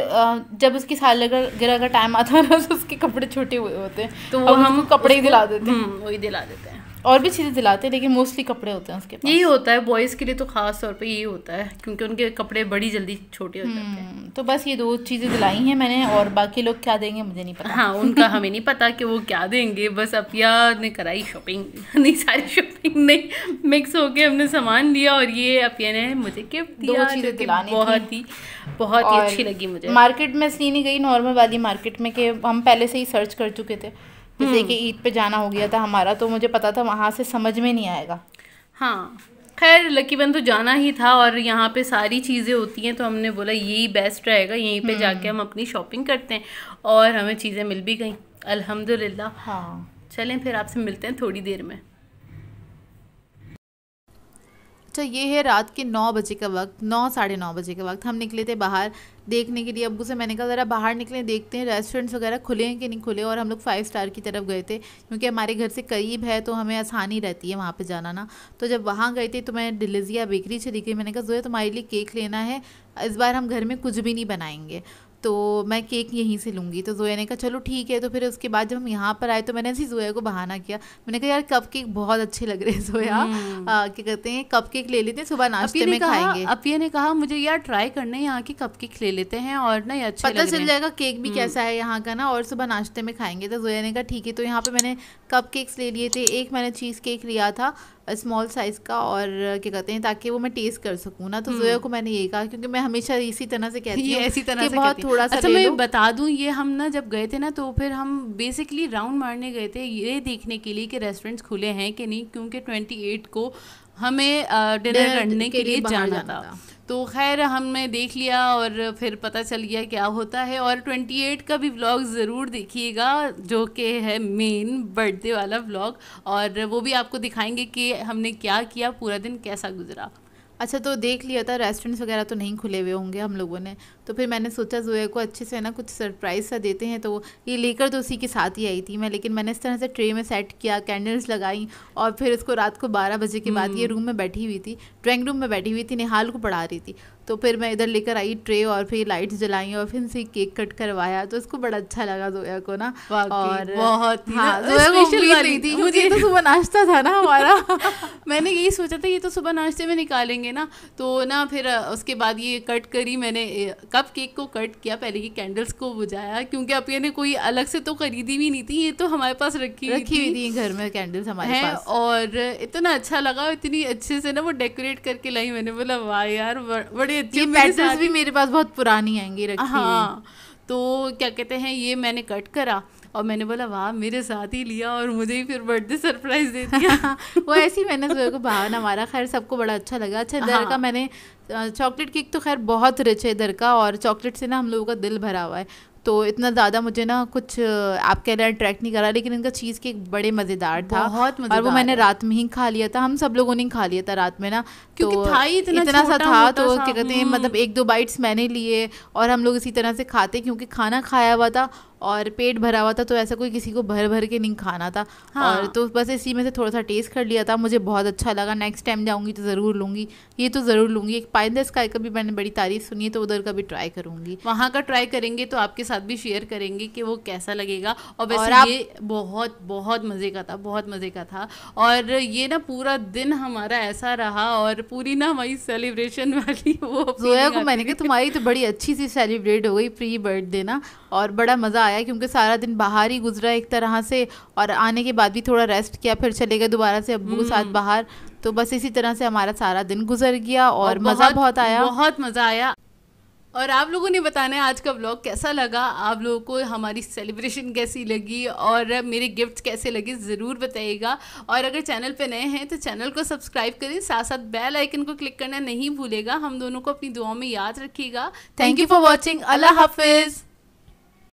जब उसकी साल गिरा का टाइम आता है ना तो उसके कपड़े छोटे हुए होते हैं तो हम कपड़े ही दिला देते हैं हम्म, वही दिला देते हैं और भी चीज़ें दिलाते हैं लेकिन मोस्टली कपड़े होते हैं उसके पास यही होता है बॉयज़ के लिए तो खास तौर पे यही होता है क्योंकि उनके कपड़े बड़ी जल्दी छोटे हो जाते हैं हम्म, तो बस ये दो चीज़ें दिलाई हैं मैंने और बाकी लोग क्या देंगे मुझे नहीं पता हाँ उनका हमें नहीं पता कि वो क्या देंगे बस अपिया ने कराई शॉपिंग [laughs] नहीं सारी शॉपिंग नहीं मिक्स होके हमने सामान लिया और ये अपिया ने मुझे गिफ्ट दिया चीज़ें दिलानी बहुत ही बहुत ही अच्छी लगी मुझे मार्केट में इसलिए नहीं गई नॉर्मल वाली मार्केट में कि हम पहले से ही सर्च कर चुके थे जैसे हम्म। कि ईद पे जाना हो गया था हमारा तो मुझे पता था वहाँ से समझ में नहीं आएगा हाँ खैर लकी बन तो जाना ही था और यहाँ पे सारी चीज़ें होती हैं तो हमने बोला यही बेस्ट रहेगा यहीं पे जाके हम्म। हम अपनी शॉपिंग करते हैं और हमें चीज़ें मिल भी गई अलहमदिल्ला हाँ चलें फिर आपसे मिलते हैं थोड़ी देर में अच्छा ये है रात के नौ बजे का वक्त नौ साढ़े नौ बजे का वक्त हम निकले थे बाहर देखने के लिए अबू से मैंने कहा ज़रा बाहर निकले देखते हैं रेस्टोरेंट्स वगैरह खुले हैं कि नहीं खुले और हम लोग फाइव स्टार की तरफ गए थे क्योंकि हमारे घर से करीब है तो हमें आसानी रहती है वहाँ पर जाना ना तो जब वहाँ गए थे तो मैं डिलिजिया बेकरी चली गई मैंने कहा जो तुम्हारे लिए केक लेना है इस बार हम घर में कुछ भी नहीं बनाएंगे तो मैं केक यहीं से लूँगी तो जोया ने कहा चलो ठीक है तो फिर उसके बाद जब हम यहाँ पर आए तो मैंने ऐसे जोया को बहाना किया मैंने कहा यार कप केक बहुत अच्छे लग रहे हैं जोया हम्म। क्या कहते हैं कप केक ले लेते हैं सुबह नाश्ते में खाएंगे अपिया ने कहा मुझे यार ट्राई करने यहाँ के कप केक ले लेते हैं और ना अच्छा पता चल जाएगा केक भी हम्म। कैसा है यहाँ का ना और सुबह नाश्ते में खाएंगे तो जोया ने कहा ठीक है तो यहाँ पर मैंने कप केक्स ले लिए थे एक मैंने चीज़ केक लिया था स्मॉल साइज़ का और uh, क्या कहते हैं ताकि वो मैं टेस्ट कर सकूँ ना तो hmm. जोया को मैंने ये कहा क्योंकि मैं हमेशा इसी तरह से कहती [laughs] हूँ इसी तरह से बहुत थोड़ा सा अच्छा, मैं बता दूँ ये हम ना जब गए थे ना तो फिर हम बेसिकली राउंड मारने गए थे ये देखने के लिए कि रेस्टोरेंट्स खुले हैं कि नहीं क्योंकि ट्वेंटी एट को हमें डिनर करने के, के लिए जाना था, था। तो खैर हमने देख लिया और फिर पता चल गया क्या होता है और 28 का भी व्लॉग ज़रूर देखिएगा जो कि है मेन बर्थडे वाला व्लॉग और वो भी आपको दिखाएंगे कि हमने क्या किया पूरा दिन कैसा गुजरा अच्छा तो देख लिया था रेस्टोरेंट्स वगैरह तो नहीं खुले हुए होंगे हम लोगों ने तो फिर मैंने सोचा जोया को अच्छे से ना कुछ सरप्राइज़ सा देते हैं तो ये लेकर तो उसी के साथ ही आई थी मैं लेकिन मैंने इस तरह से ट्रे में सेट किया कैंडल्स लगाई और फिर उसको रात को बारह बजे के बाद हम्म। ये रूम में बैठी हुई थी ड्राइंग रूम में बैठी हुई थी निहाल को पढ़ा रही थी तो फिर मैं इधर लेकर आई ट्रे और फिर लाइट्स जलाई और फिर उनसे केक कट करवाया तो इसको बड़ा अच्छा लगा जोया को ना और बहुत हाँ, थी मुझे तो सुबह नाश्ता था ना हमारा [laughs] मैंने यही सोचा था ये तो सुबह नाश्ते में निकालेंगे ना तो ना फिर उसके बाद ये कट करी मैंने कप केक को कट किया पहले की कैंडल्स को बुझाया क्योंकि अब ने कोई अलग से तो खरीदी भी नहीं थी ये तो हमारे पास रखी रखी हुई थी घर में कैंडल्स हमारे पास और इतना अच्छा लगा इतनी अच्छे से ना वो डेकोरेट करके लाई मैंने बोला वाह यार बड़े देती हूँ पैटर्न भी मेरे पास बहुत पुरानी आएंगी रखी हाँ तो क्या कहते हैं ये मैंने कट करा और मैंने बोला वाह मेरे साथ ही लिया और मुझे ही फिर बर्थडे सरप्राइज दे दिया [laughs] वो ऐसी मैंने सोचा को भावना हमारा खैर सबको बड़ा अच्छा लगा अच्छा इधर का हाँ। मैंने चॉकलेट केक तो खैर बहुत रिच है इधर का और चॉकलेट से ना हम लोगों का दिल भरा हुआ है तो इतना ज़्यादा मुझे ना कुछ आपके हैं अट्रैक्ट नहीं करा लेकिन इनका चीज़ केक बड़े मज़ेदार था बहुत मज़ेदार और वो मैंने रात में ही खा लिया था हम सब लोगों ने खा लिया था रात में ना क्योंकि तो था ही इतना, इतना सा था तो क्या कहते हैं मतलब हम्म। एक दो बाइट्स मैंने लिए और हम लोग इसी तरह से खाते क्योंकि खाना खाया हुआ था और पेट भरा हुआ था तो ऐसा कोई किसी को भर भर के नहीं खाना था हाँ। और तो बस इसी में से थोड़ा सा टेस्ट कर लिया था मुझे बहुत अच्छा लगा नेक्स्ट टाइम जाऊंगी तो ज़रूर लूंगी ये तो ज़रूर लूंगी एक पाइंदा स्काई का भी मैंने बड़ी तारीफ सुनी है तो उधर का भी ट्राई करूंगी वहाँ का ट्राई करेंगे तो आपके साथ भी शेयर करेंगे कि वो कैसा लगेगा और वैसे और आप... ये बहुत बहुत मज़े का था बहुत मज़े का था और ये ना पूरा दिन हमारा ऐसा रहा और पूरी ना हमारी सेलिब्रेशन [laughs] वाली वो जोया को मैंने कहा तुम्हारी तो बड़ी अच्छी सी सेलिब्रेट हो गई प्री बर्थडे ना और बड़ा मज़ा आया क्योंकि सारा दिन बाहर ही गुजरा एक तरह से और आने के बाद भी थोड़ा रेस्ट किया फिर चले गए दोबारा से अबू के साथ हम्म। बाहर तो बस इसी तरह से हमारा सारा दिन गुजर गया और, और मज़ा बहुत आया बहुत मज़ा आया और आप लोगों ने बताना है आज का व्लॉग कैसा लगा आप लोगों को हमारी सेलिब्रेशन कैसी लगी और मेरे गिफ्ट्स कैसे लगे ज़रूर बताइएगा और अगर चैनल पे नए हैं तो चैनल को सब्सक्राइब करें साथ साथ बेल आइकन को क्लिक करना नहीं भूलेगा हम दोनों को अपनी दुआओं में याद रखिएगा थैंक यू फॉर वॉचिंग अल्लाह हाफिज़